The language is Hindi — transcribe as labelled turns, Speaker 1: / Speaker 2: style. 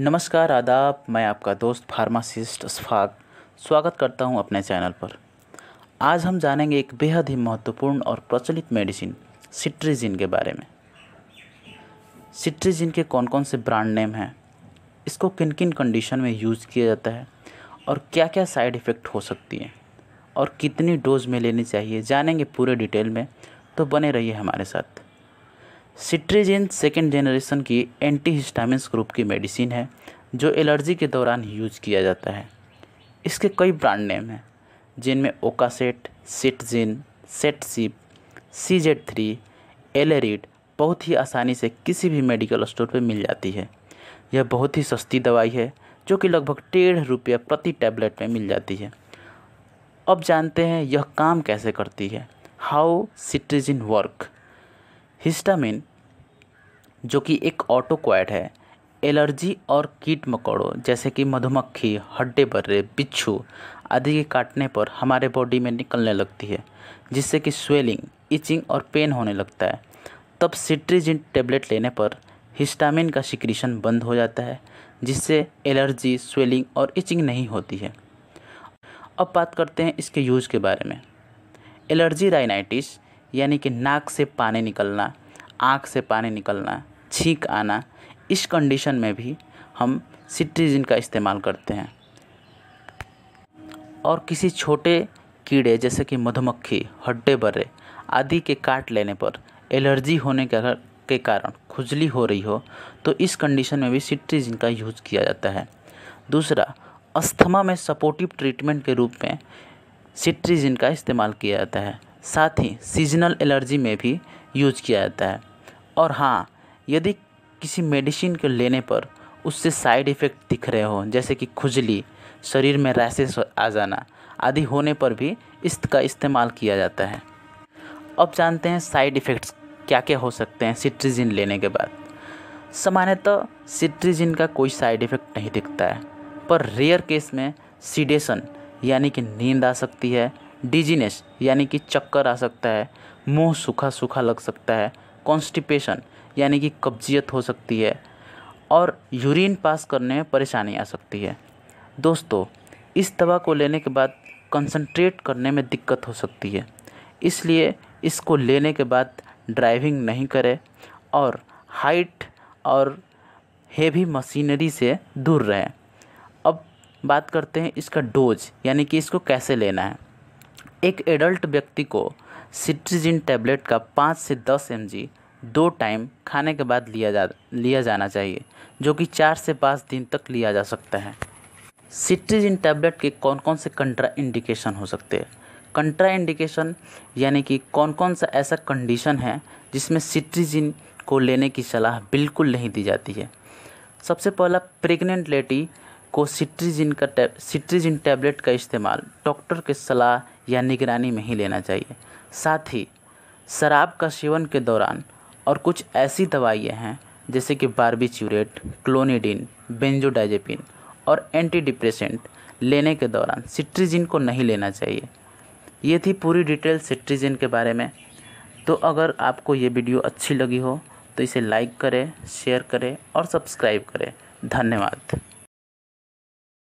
Speaker 1: नमस्कार आदाब मैं आपका दोस्त फार्मासिस्ट अशफाक स्वागत करता हूं अपने चैनल पर आज हम जानेंगे एक बेहद ही महत्वपूर्ण और प्रचलित मेडिसिन सिट्रीजिन के बारे में सिट्रीजिन के कौन कौन से ब्रांड नेम हैं इसको किन किन कंडीशन में यूज़ किया जाता है और क्या क्या साइड इफ़ेक्ट हो सकती हैं और कितनी डोज में लेनी चाहिए जानेंगे पूरे डिटेल में तो बने रहिए हमारे साथ सिट्रीजिन सेकेंड जेनरेशन की एंटी हिस्टामिन ग्रुप की मेडिसिन है जो एलर्जी के दौरान यूज किया जाता है इसके कई ब्रांड नेम हैं जिनमें ओकासेट सिटजिन सेटसिप सी जेड थ्री एलेरिड बहुत ही आसानी से किसी भी मेडिकल स्टोर पर मिल जाती है यह बहुत ही सस्ती दवाई है जो कि लगभग डेढ़ रुपया प्रति टैबलेट में मिल जाती है अब जानते हैं यह काम कैसे करती है हाउ सिट्रीजिन वर्क हिस्टामिन जो कि एक ऑटोक्वाइड है एलर्जी और कीट मकोड़ों जैसे कि मधुमक्खी हड्डे बर्रे बिच्छू आदि के काटने पर हमारे बॉडी में निकलने लगती है जिससे कि स्वेलिंग इचिंग और पेन होने लगता है तब सिट्रीजिन टेबलेट लेने पर हिस्टामिन का सिक्रीशन बंद हो जाता है जिससे एलर्जी स्वेलिंग और इचिंग नहीं होती है अब बात करते हैं इसके यूज़ के बारे में एलर्जी राइनाइटिस यानी कि नाक से पानी निकलना आँख से पानी निकलना छींक आना इस कंडीशन में भी हम सिट्रीजिन का इस्तेमाल करते हैं और किसी छोटे कीड़े जैसे कि मधुमक्खी हड्डे बर्रे आदि के काट लेने पर एलर्जी होने के अगर के कारण खुजली हो रही हो तो इस कंडीशन में भी सिट्रीजिन का यूज किया जाता है दूसरा अस्थमा में सपोर्टिव ट्रीटमेंट के रूप में सिट्रीजिन का इस्तेमाल किया जाता है साथ ही सीजनल एलर्जी में भी यूज किया जाता है और हाँ यदि किसी मेडिसिन को लेने पर उससे साइड इफ़ेक्ट दिख रहे हो जैसे कि खुजली शरीर में रैसेस आ जाना आदि होने पर भी इसका इस्तेमाल किया जाता है अब जानते हैं साइड इफ़ेक्ट्स क्या क्या हो सकते हैं सिट्रीजिन लेने के बाद सामान्यतः सिट्रीजिन का कोई साइड इफ़ेक्ट नहीं दिखता है पर रेयर केस में सीडेशन यानी कि नींद आ सकती है डिजीनेस यानी कि चक्कर आ सकता है मुंह सूखा सूखा लग सकता है कॉन्स्टिपेशन यानी कि कब्जियत हो सकती है और यूरिन पास करने में परेशानी आ सकती है दोस्तों इस दवा को लेने के बाद कंसंट्रेट करने में दिक्कत हो सकती है इसलिए इसको लेने के बाद ड्राइविंग नहीं करें और हाइट और हेवी मशीनरी से दूर रहें अब बात करते हैं इसका डोज यानी कि इसको कैसे लेना है एक एडल्ट व्यक्ति को सिट्रीजिन टैबलेट का पाँच से दस एम दो टाइम खाने के बाद लिया जा लिया जाना चाहिए जो कि चार से पाँच दिन तक लिया जा सकता है सिट्रीजिन टैबलेट के कौन कौन से कंट्रा इंडिकेशन हो सकते हैं कंट्रा इंडिकेशन यानी कि कौन कौन सा ऐसा कंडीशन है जिसमें सिट्रीजिन को लेने की सलाह बिल्कुल नहीं दी जाती है सबसे पहला प्रेग्नेंट लेडी को सिट्रीजिन का टैब सिट्रीजिन टैबलेट का इस्तेमाल डॉक्टर के सलाह या निगरानी में ही लेना चाहिए साथ ही शराब का सेवन के दौरान और कुछ ऐसी दवाइयाँ हैं जैसे कि बारबीच्यूरेट क्लोनिडिन बेंजोडाइजेपिन और एंटी डिप्रेसेंट लेने के दौरान सिट्रीजिन को नहीं लेना चाहिए ये थी पूरी डिटेल सिट्रीजिन के बारे में तो अगर आपको ये वीडियो अच्छी लगी हो तो इसे लाइक करें शेयर करें और सब्सक्राइब करें धन्यवाद